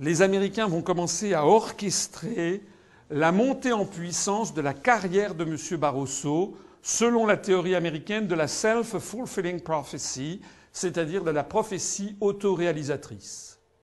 les Américains vont commencer à orchestrer la montée en puissance de la carrière de M. Barroso selon la théorie américaine de la self-fulfilling prophecy, c'est-à-dire de la prophétie autoréalisatrice.